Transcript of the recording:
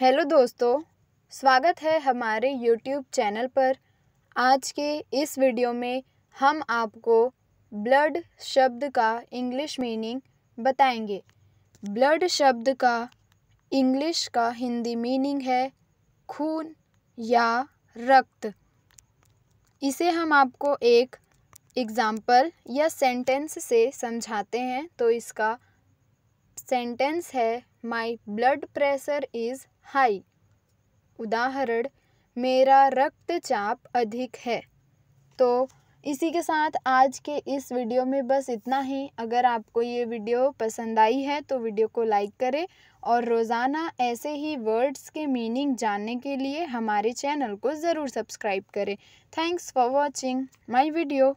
hello दोस्तों स्वागत है हमारे यूट्यूब चैनल पर आज के इस वीडियो में हम आपको ब्लड शब्द का इंग्लिश मीनिंग बताएंगे ब्लड शब्द का इंग्लिश का हिंदी मीनिंग है खून या रक्त इसे हम आपको एक एग्ज़ाम्पल या सेंटेंस से समझाते हैं तो इसका सेंटेंस है my blood pressure is high उदाहरण मेरा रक्तचाप अधिक है तो इसी के साथ आज के इस वीडियो में बस इतना ही अगर आपको ये वीडियो पसंद आई है तो वीडियो को लाइक करें और रोज़ाना ऐसे ही वर्ड्स के मीनिंग जानने के लिए हमारे चैनल को ज़रूर सब्सक्राइब करें thanks for watching my video